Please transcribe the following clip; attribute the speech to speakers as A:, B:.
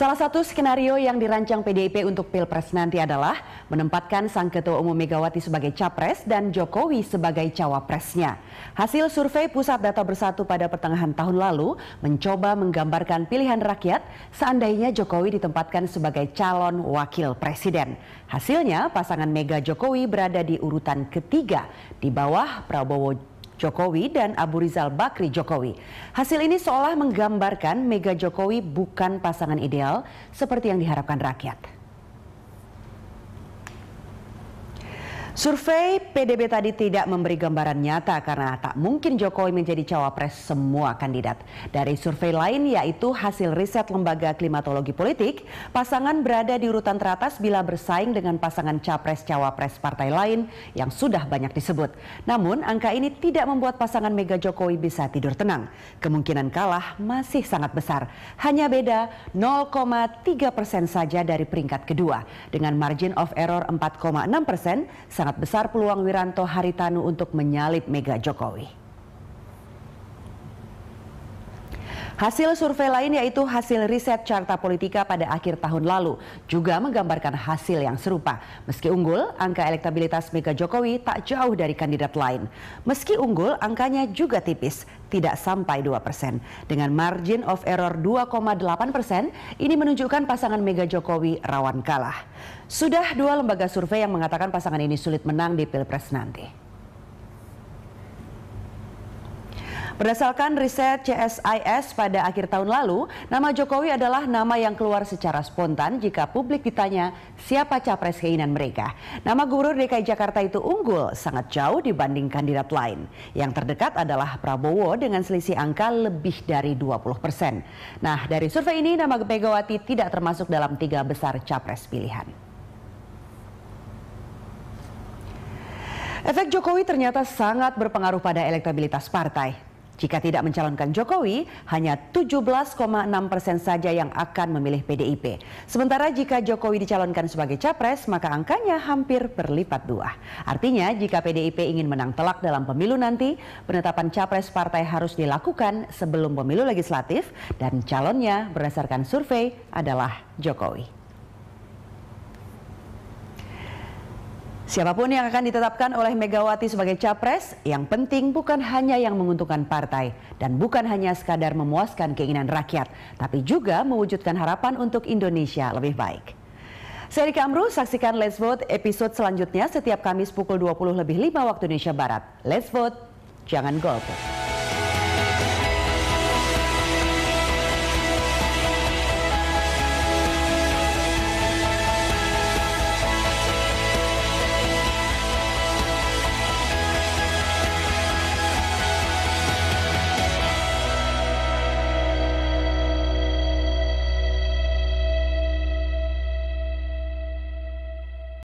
A: Salah satu skenario yang dirancang PDIP untuk Pilpres nanti adalah menempatkan Sang Ketua Umum Megawati sebagai capres dan Jokowi sebagai cawapresnya. Hasil survei Pusat Data Bersatu pada pertengahan tahun lalu mencoba menggambarkan pilihan rakyat seandainya Jokowi ditempatkan sebagai calon wakil presiden. Hasilnya pasangan Mega Jokowi berada di urutan ketiga di bawah Prabowo Jokowi dan Abu Rizal Bakri Jokowi. Hasil ini seolah menggambarkan Mega Jokowi bukan pasangan ideal seperti yang diharapkan rakyat. Survei PDB tadi tidak memberi gambaran nyata karena tak mungkin Jokowi menjadi cawapres semua kandidat. Dari survei lain yaitu hasil riset Lembaga Klimatologi Politik, pasangan berada di urutan teratas bila bersaing dengan pasangan capres-cawapres partai lain yang sudah banyak disebut. Namun angka ini tidak membuat pasangan Mega Jokowi bisa tidur tenang. Kemungkinan kalah masih sangat besar. Hanya beda 0,3 persen saja dari peringkat kedua. Dengan margin of error 4,6 persen, sangat sangat besar peluang Wiranto Haritanu untuk menyalip Mega Jokowi. Hasil survei lain yaitu hasil riset carta politika pada akhir tahun lalu juga menggambarkan hasil yang serupa. Meski unggul, angka elektabilitas Mega Jokowi tak jauh dari kandidat lain. Meski unggul, angkanya juga tipis, tidak sampai 2 persen. Dengan margin of error 2,8 persen, ini menunjukkan pasangan Mega Jokowi rawan kalah. Sudah dua lembaga survei yang mengatakan pasangan ini sulit menang di Pilpres nanti. Berdasarkan riset CSIS pada akhir tahun lalu, nama Jokowi adalah nama yang keluar secara spontan jika publik ditanya siapa capres keinginan mereka. Nama Gubernur DKI Jakarta itu unggul sangat jauh dibanding kandidat lain. Yang terdekat adalah Prabowo dengan selisih angka lebih dari 20 persen. Nah, dari survei ini nama Megawati tidak termasuk dalam tiga besar capres pilihan. Efek Jokowi ternyata sangat berpengaruh pada elektabilitas partai. Jika tidak mencalonkan Jokowi, hanya 17,6 persen saja yang akan memilih PDIP. Sementara jika Jokowi dicalonkan sebagai capres, maka angkanya hampir berlipat dua. Artinya, jika PDIP ingin menang telak dalam pemilu nanti, penetapan capres partai harus dilakukan sebelum pemilu legislatif dan calonnya berdasarkan survei adalah Jokowi. Siapapun yang akan ditetapkan oleh Megawati sebagai capres, yang penting bukan hanya yang menguntungkan partai dan bukan hanya sekadar memuaskan keinginan rakyat, tapi juga mewujudkan harapan untuk Indonesia lebih baik. Saya Rika Amru, saksikan Let's Vote episode selanjutnya setiap Kamis pukul 20 lebih 5 waktu Indonesia Barat. Let's Vote, jangan golput.